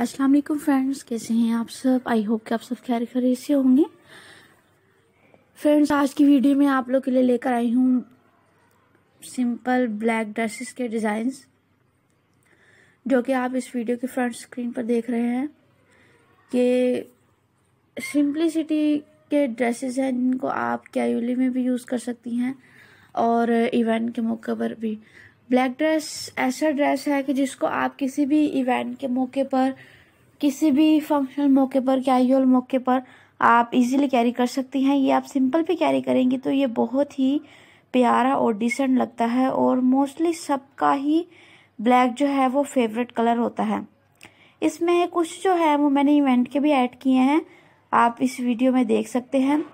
अस्सलाम वालेकुम फ्रेंड्स कैसे हैं आप सब आई होप कि आप सब खैर खैर से होंगे फ्रेंड्स आज की वीडियो में आप लोग के लिए लेकर आई हूँ सिंपल ब्लैक ड्रेसेस के डिज़ाइंस जो कि आप इस वीडियो के फ्रंट स्क्रीन पर देख रहे हैं कि सिंपलिसिटी के ड्रेसेस हैं जिनको आप कैजुअली में भी यूज़ कर सकती हैं और इवेंट के मौके पर भी ब्लैक ड्रेस ऐसा ड्रेस है कि जिसको आप किसी भी इवेंट के मौके पर किसी भी फंक्शनल मौके पर कैजुअल मौके पर आप इजीली कैरी कर सकती हैं ये आप सिंपल भी कैरी करेंगी तो ये बहुत ही प्यारा और डिसेंट लगता है और मोस्टली सबका ही ब्लैक जो है वो फेवरेट कलर होता है इसमें कुछ जो है वो मैंने इवेंट के भी ऐड किए हैं आप इस वीडियो में देख सकते हैं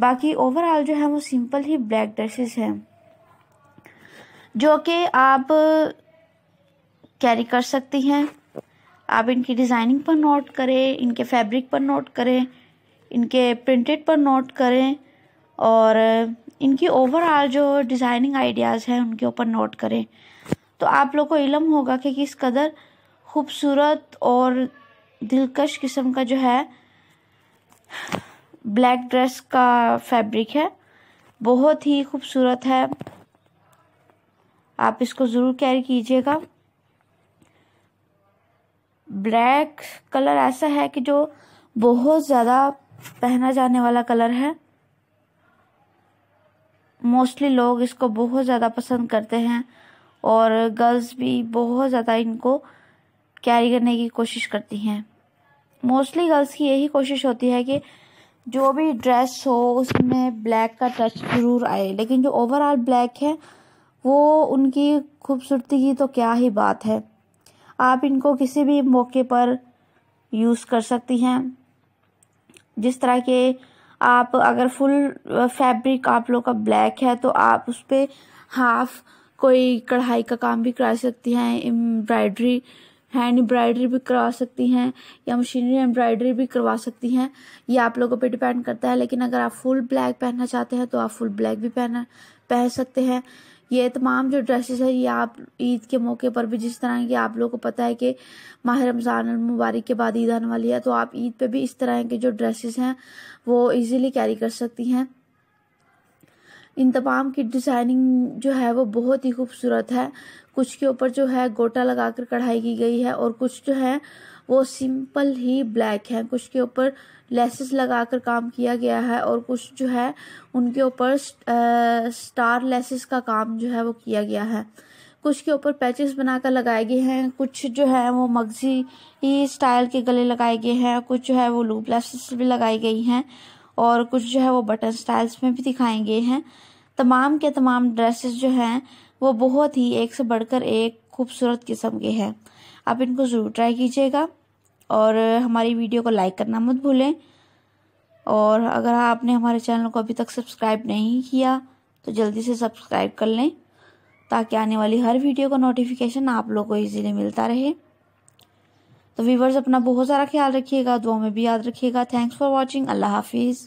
बाकी ओवरऑल जो है वो सिंपल ही ब्लैक ड्रेसेस हैं जो कि आप कैरी कर सकती हैं आप इनकी डिज़ाइनिंग पर नोट करें इनके फैब्रिक पर नोट करें इनके प्रिंटेड पर नोट करें और इनकी ओवरऑल जो डिज़ाइनिंग आइडियाज़ हैं उनके ऊपर नोट करें तो आप लोग को इलम होगा कि किस कदर खूबसूरत और दिलकश किस्म का जो है ब्लैक ड्रेस का फैब्रिक है बहुत ही खूबसूरत है आप इसको ज़रूर कैरी कीजिएगा ब्लैक कलर ऐसा है कि जो बहुत ज़्यादा पहना जाने वाला कलर है मोस्टली लोग इसको बहुत ज़्यादा पसंद करते हैं और गर्ल्स भी बहुत ज़्यादा इनको कैरी करने की कोशिश करती हैं मोस्टली गर्ल्स की यही कोशिश होती है कि जो भी ड्रेस हो उसमें ब्लैक का टच ज़रूर आए लेकिन जो ओवरऑल ब्लैक है वो उनकी खूबसूरती की तो क्या ही बात है आप इनको किसी भी मौके पर यूज़ कर सकती हैं जिस तरह के आप अगर फुल फैब्रिक आप लोग का ब्लैक है तो आप उस पर हाफ कोई कढ़ाई का काम भी करा सकती हैं एम्ब्रॉयडरी हैंड एम्ब्रॉयडरी भी करवा सकती हैं या मशीनरी एम्ब्रॉयडरी भी करवा सकती हैं ये आप लोगों पे डिपेंड करता है लेकिन अगर आप फुल ब्लैक पहनना चाहते हैं तो आप फुल ब्लैक भी पहना पहन सकते हैं ये तमाम जो ड्रेसेस है ये आप ईद के मौके पर भी जिस तरह की आप लोगों को पता है कि माह रमज़ान मुबारक के बाद ईद आने वाली है तो आप ईद पे भी इस तरह के जो ड्रेसेस हैं वो इजीली कैरी कर सकती हैं इन तमाम की डिज़ाइनिंग जो है वो बहुत ही खूबसूरत है कुछ के ऊपर जो है गोटा लगाकर कढ़ाई की गई है और कुछ जो है वो सिंपल ही ब्लैक है कुछ के ऊपर लेसेस लगाकर काम किया गया है और कुछ जो है उनके ऊपर स्टार लेसेस का काम जो है वो किया गया है कुछ के ऊपर पैचेस बनाकर लगाए गए हैं कुछ जो है वो मगजी स्टाइल के गले लगाए गए हैं कुछ जो है वो लूप लेसेस भी लगाई गई हैं और कुछ जो है वो बटन स्टाइल्स में भी दिखाए गए हैं तमाम के तमाम ड्रेसेस जो हैं वो बहुत ही एक से बढ़कर एक खूबसूरत किस्म के हैं आप इनको ज़रूर ट्राई कीजिएगा और हमारी वीडियो को लाइक करना मत भूलें और अगर आपने हमारे चैनल को अभी तक सब्सक्राइब नहीं किया तो जल्दी से सब्सक्राइब कर लें ताकि आने वाली हर वीडियो का नोटिफिकेशन आप लोगों को ईजीली मिलता रहे तो व्यूवर्स अपना बहुत सारा ख्याल रखिएगा दुआ में भी याद रखिएगा थैंक्स फॉर वॉचिंग अल्लाह हाफिज़